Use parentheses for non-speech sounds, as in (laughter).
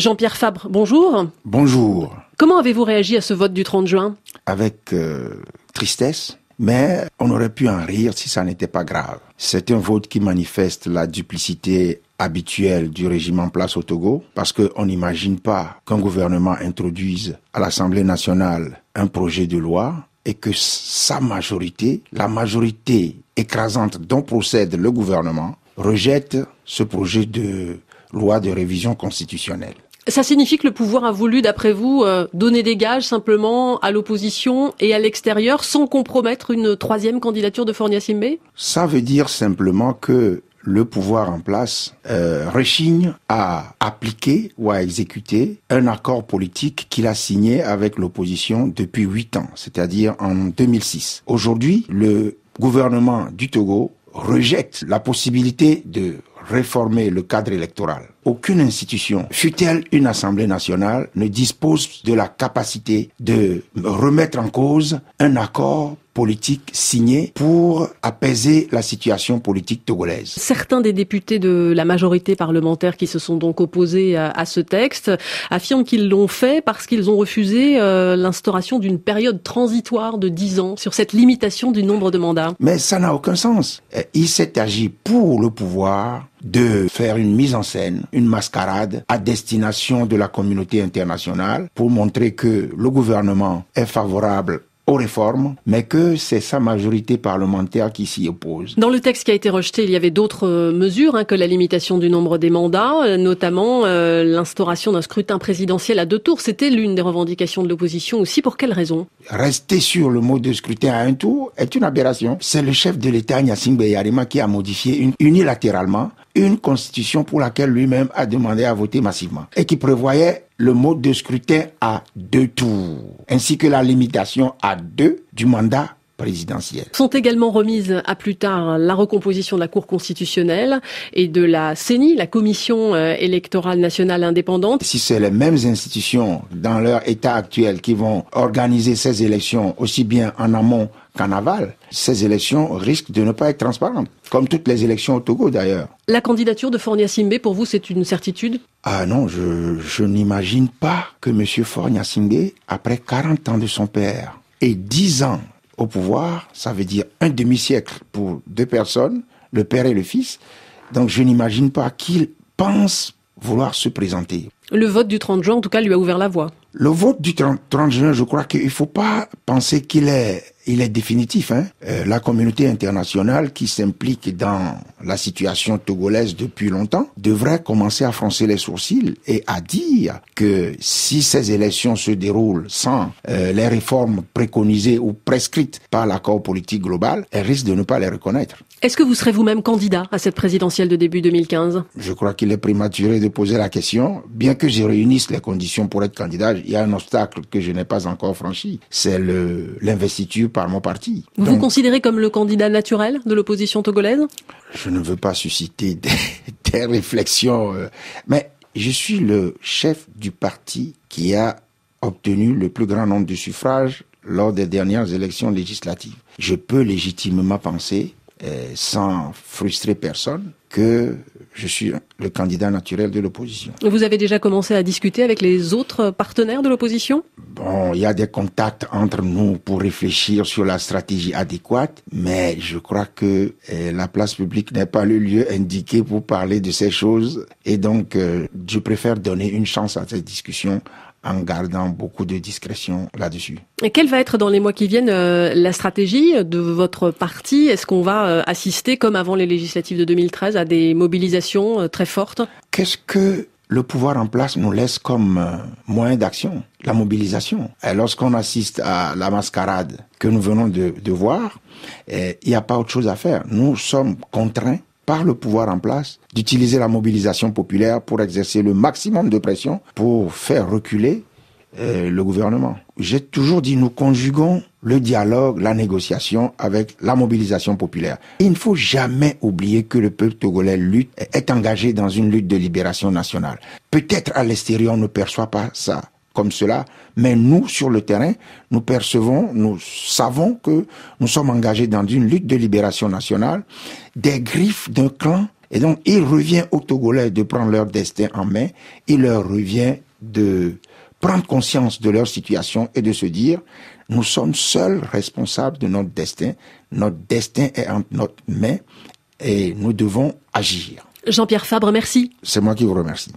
Jean-Pierre Fabre, bonjour. Bonjour. Comment avez-vous réagi à ce vote du 30 juin Avec euh, tristesse, mais on aurait pu en rire si ça n'était pas grave. C'est un vote qui manifeste la duplicité habituelle du régime en place au Togo, parce qu'on n'imagine pas qu'un gouvernement introduise à l'Assemblée nationale un projet de loi et que sa majorité, la majorité écrasante dont procède le gouvernement, rejette ce projet de loi de révision constitutionnelle. Ça signifie que le pouvoir a voulu, d'après vous, euh, donner des gages simplement à l'opposition et à l'extérieur sans compromettre une troisième candidature de Fornia Ça veut dire simplement que le pouvoir en place euh, à appliquer ou à exécuter un accord politique qu'il a signé avec l'opposition depuis huit ans, c'est-à-dire en 2006. Aujourd'hui, le gouvernement du Togo rejette la possibilité de réformer le cadre électoral aucune institution, fût elle une Assemblée nationale, ne dispose de la capacité de remettre en cause un accord politique signé pour apaiser la situation politique togolaise. Certains des députés de la majorité parlementaire qui se sont donc opposés à, ce texte affirment qu'ils l'ont fait parce qu'ils ont refusé euh, l'instauration d'une période transitoire de 10 ans sur cette limitation du nombre de mandats. Mais ça n'a aucun sens. Euh, il s'est agi pour le pouvoir de faire une mise en scène, une mascarade à destination de la communauté internationale pour montrer que le gouvernement est favorable aux réformes, mais que c'est sa majorité parlementaire qui s'y oppose. Dans le texte qui a été rejeté, il y avait d'autres euh, mesures hein, que la limitation du nombre des mandats, euh, notamment euh, l'instauration d'un scrutin présidentiel à deux tours. C'était l'une des revendications de l'opposition aussi. Pour quelle raison Rester sur le mot de scrutin à un tour est une aberration. C'est le chef de l'État, Yassine Beyarima, qui a modifié unilatéralement une constitution pour laquelle lui-même a demandé à voter massivement et qui prévoyait le mode de scrutin à deux tours, ainsi que la limitation à deux du mandat présidentielle. Sont également remises à plus tard hein, la recomposition de la Cour constitutionnelle et de la CENI, la Commission euh, électorale nationale indépendante. Si c'est les mêmes institutions dans leur état actuel qui vont organiser ces élections aussi bien en amont qu'en aval, ces élections risquent de ne pas être transparentes, comme toutes les élections au Togo d'ailleurs. La candidature de Fornia Simbe, pour vous, c'est une certitude Ah non, je, n'imagine pas que M. Fornia Simbe, après 40 ans de son père et 10 ans au pouvoir, ça veut dire un demi-siècle pour deux personnes, le père et le fils. Donc je n'imagine pas qu'il pense vouloir se présenter. Le vote du 30 juin, en tout cas, lui a ouvert la voie. Le vote du 30, juin, je crois qu'il ne faut pas penser qu'il est il est définitif. Hein. Euh, la communauté internationale qui s'implique dans la situation togolaise depuis longtemps devrait commencer à froncer les sourcils et à dire que si ces élections se déroulent sans euh, les réformes préconisées ou prescrites par l'accord politique global, elle risque de ne pas les reconnaître. Est-ce que vous serez vous-même candidat à cette présidentielle de début 2015 Je crois qu'il est prématuré de poser la question. Bien que je réunisse les conditions pour être candidat, il y a un obstacle que je n'ai pas encore franchi. C'est l'investiture mon parti. Vous vous considérez comme le candidat naturel de l'opposition togolaise Je ne veux pas susciter des, (laughs) réflexions, euh, mais je suis le chef du parti qui a obtenu le plus grand nombre de suffrages lors des dernières élections législatives. Je peux légitimement penser euh, sans frustrer personne, que je suis le candidat naturel de l'opposition. Vous avez déjà commencé à discuter avec les autres partenaires de l'opposition Bon, il y a des contacts entre nous pour réfléchir sur la stratégie adéquate, mais je crois que euh, la place publique n'est pas le lieu indiqué pour parler de ces choses. Et donc, euh, je préfère donner une chance à cette discussion en gardant beaucoup de discrétion là-dessus. Et quelle va être dans les mois qui viennent euh, la stratégie de votre parti Est-ce qu'on va euh, assister, comme avant les législatives de 2013, à des mobilisations euh, très fortes Qu'est-ce que le pouvoir en place nous laisse comme moyen d'action La mobilisation. Lorsqu'on assiste à la mascarade que nous venons de voir, eh, il n'y a pas autre chose à faire. Nous sommes contraints par le pouvoir en place, d'utiliser la mobilisation populaire pour exercer le maximum de pression pour faire reculer euh, le gouvernement. J'ai toujours dit, nous conjuguons le dialogue, la négociation avec la mobilisation populaire. Il ne faut jamais oublier que le peuple togolais lutte, est engagé dans une lutte de libération nationale. Peut-être à l'extérieur, on ne perçoit pas ça comme cela, mais nous, sur le terrain, nous percevons, nous savons que nous sommes engagés dans une lutte de libération nationale, des griffes d'un clan, et donc il revient aux Togolais de prendre leur destin en main, il leur revient de prendre conscience de leur situation et de se dire, nous sommes seuls responsables de notre destin, notre destin est entre notre main, et nous devons agir. Jean-Pierre Fabre, merci. C'est moi qui vous remercie.